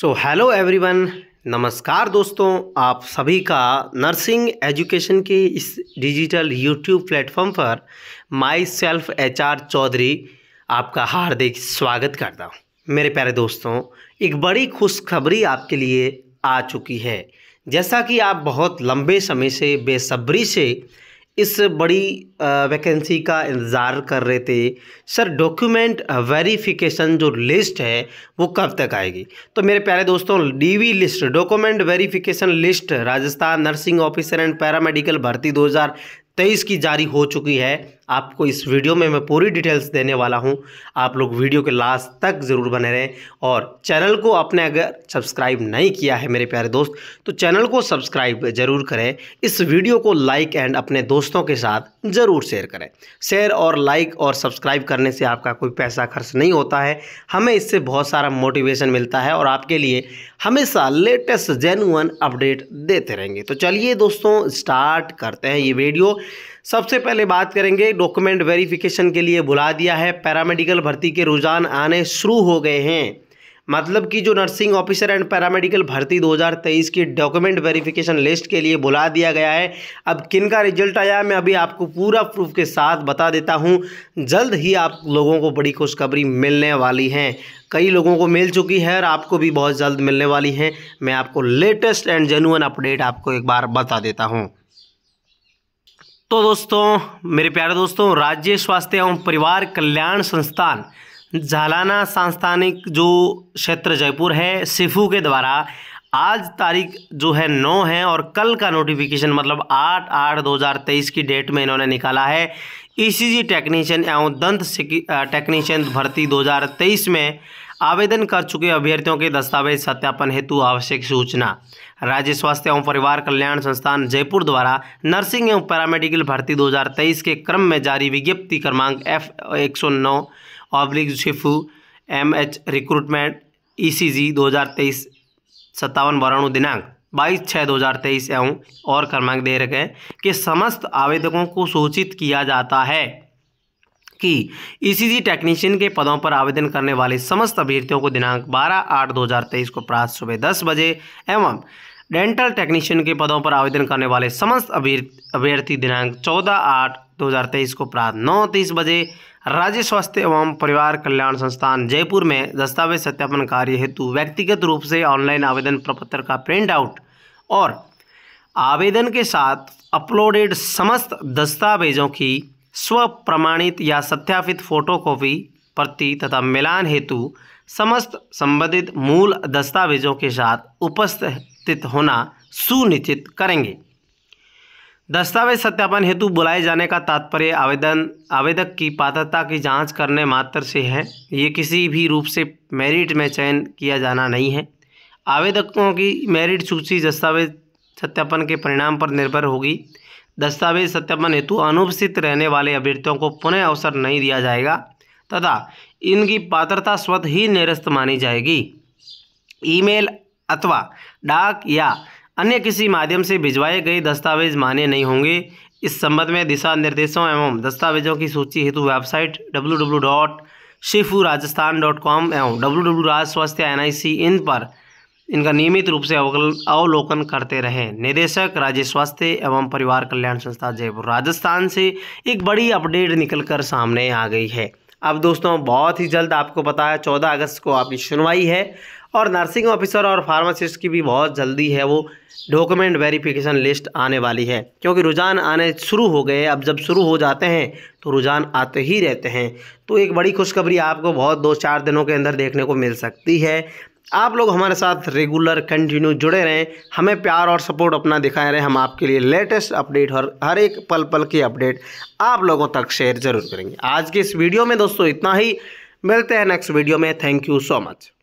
so hello everyone नमस्कार दोस्तों आप सभी का नर्सिंग एजुकेशन के इस डिजिटल यूट्यूब प्लेटफॉर्म पर myself H R Chaudhary आपका हार्दिक स्वागत करता हूँ मेरे प्यारे दोस्तों एक बड़ी खुशखबरी आपके लिए आ चुकी है जैसा कि आप बहुत लंबे समय से बेसब्री से इस बड़ी वैकेंसी का इंतज़ार कर रहे थे सर डॉक्यूमेंट वेरिफिकेशन जो लिस्ट है वो कब तक आएगी तो मेरे प्यारे दोस्तों DV list document verification list Rajasthan nursing officer and paramedical भर्ती तेईस की जारी हो चुकी है आपको इस वीडियो में मैं पूरी डिटेल्स देने वाला हूं आप लोग वीडियो के लास्ट तक ज़रूर बने रहें और चैनल को आपने अगर सब्सक्राइब नहीं किया है मेरे प्यारे दोस्त तो चैनल को सब्सक्राइब ज़रूर करें इस वीडियो को लाइक एंड अपने दोस्तों के साथ ज़रूर शेयर करें शेयर और लाइक और सब्सक्राइब करने से आपका कोई पैसा खर्च नहीं होता है हमें इससे बहुत सारा मोटिवेशन मिलता है और आपके लिए हमेशा लेटेस्ट जेनुअन अपडेट देते रहेंगे तो चलिए दोस्तों स्टार्ट करते हैं ये वीडियो सबसे पहले बात करेंगे डॉक्यूमेंट वेरिफिकेशन के लिए बुला दिया है पैरामेडिकल भर्ती के रुझान आने शुरू हो गए हैं मतलब कि जो नर्सिंग ऑफिसर एंड पैरामेडिकल भर्ती 2023 की डॉक्यूमेंट वेरिफिकेशन लिस्ट के लिए बुला दिया गया है अब किन का रिजल्ट आया मैं अभी आपको पूरा प्रूफ के साथ बता देता हूँ जल्द ही आप लोगों को बड़ी खुशखबरी मिलने वाली है कई लोगों को मिल चुकी है और आपको भी बहुत जल्द मिलने वाली है मैं आपको लेटेस्ट एंड जेनुअन अपडेट आपको एक बार बता देता हूँ तो दोस्तों मेरे प्यारे दोस्तों राज्य स्वास्थ्य एवं परिवार कल्याण संस्थान झालाना सांस्थानिक जो क्षेत्र जयपुर है सिफू के द्वारा आज तारीख जो है नौ है और कल का नोटिफिकेशन मतलब आठ आठ दो हज़ार तेईस की डेट में इन्होंने निकाला है ईसीजी e टेक्नीशियन एवं दंत टेक्नीशियन भर्ती दो हज़ार तेईस में आवेदन कर चुके अभ्यर्थियों के दस्तावेज सत्यापन हेतु आवश्यक सूचना राज्य स्वास्थ्य एवं परिवार कल्याण संस्थान जयपुर द्वारा नर्सिंग एवं पैरामेडिकल भर्ती 2023 के क्रम में जारी विज्ञप्ति क्रमांक एफ एक सौ नौ ऑब्लिक शिफू M H recruitment E C G दो हज़ार तेईस सत्तावन बारणु दिनांक बाईस छः दो हज़ार तेईस एवं और क्रमांक दे रखे हैं कि समस्त आवेदकों को सूचित किया जाता है कि ईसीजी e टेक्नीशियन के पदों पर आवेदन करने वाले समस्त अभ्यर्थियों को दिनांक 12 आठ 2023 को प्रातः सुबह 10 बजे एवं डेंटल टेक्नीशियन के पदों पर आवेदन करने वाले समस्त अभ्यर्थी दिनांक 14 आठ 2023 को प्रातः नौ तीस बजे राज्य स्वास्थ्य एवं परिवार कल्याण संस्थान जयपुर में दस्तावेज सत्यापन कार्य हेतु व्यक्तिगत रूप से ऑनलाइन आवेदन प्रपत्र का प्रिंट आउट और आवेदन के साथ अपलोडेड समस्त दस्तावेजों की स्व प्रमाणित या सत्यापित फोटोकॉपी प्रति तथा मिलान हेतु समस्त संबंधित मूल दस्तावेजों के साथ उपस्थित होना सुनिश्चित करेंगे दस्तावेज सत्यापन हेतु बुलाए जाने का तात्पर्य आवेदन आवेदक की पात्रता की जांच करने मात्र से है ये किसी भी रूप से मेरिट में चयन किया जाना नहीं है आवेदकों की मेरिट सूची दस्तावेज सत्यापन के परिणाम पर निर्भर होगी दस्तावेज सत्यापन हेतु अनुपस्थित रहने वाले अभ्यर्थियों को पुनः अवसर नहीं दिया जाएगा तथा इनकी पात्रता स्वतः ही निरस्त मानी जाएगी ईमेल अथवा डाक या अन्य किसी माध्यम से भिजवाए गए दस्तावेज मान्य नहीं होंगे इस संबंध में दिशा निर्देशों एवं दस्तावेजों की सूची हेतु वेबसाइट डब्ल्यू डब्ल्यू डॉट शिफू राजस्थान डॉट कॉम एवं W W Raj Swasthya N आई सी इन पर इनका नियमित रूप से अवलोकन करते रहें निदेशक राज्य स्वास्थ्य एवं परिवार कल्याण संस्था जयपुर राजस्थान से एक बड़ी अपडेट निकलकर सामने आ गई है अब दोस्तों बहुत ही जल्द आपको पता है चौदह अगस्त को आपकी सुनवाई है और नर्सिंग ऑफिसर और फार्मासिस्ट की भी बहुत जल्दी है वो डॉक्यूमेंट वेरिफिकेशन लिस्ट आने वाली है क्योंकि रुझान आने शुरू हो गए अब जब शुरू हो जाते हैं तो रुझान आते ही रहते हैं तो एक बड़ी खुशखबरी आपको बहुत दो चार दिनों के अंदर देखने को मिल सकती है आप लोग हमारे साथ रेगुलर कंटिन्यू जुड़े रहें हमें प्यार और सपोर्ट अपना दिखाए रहें हम आपके लिए लेटेस्ट अपडेट और हर एक पल पल की अपडेट आप लोगों तक शेयर जरूर करेंगे आज के इस वीडियो में दोस्तों इतना ही मिलते हैं नेक्स्ट वीडियो में थैंक यू सो मच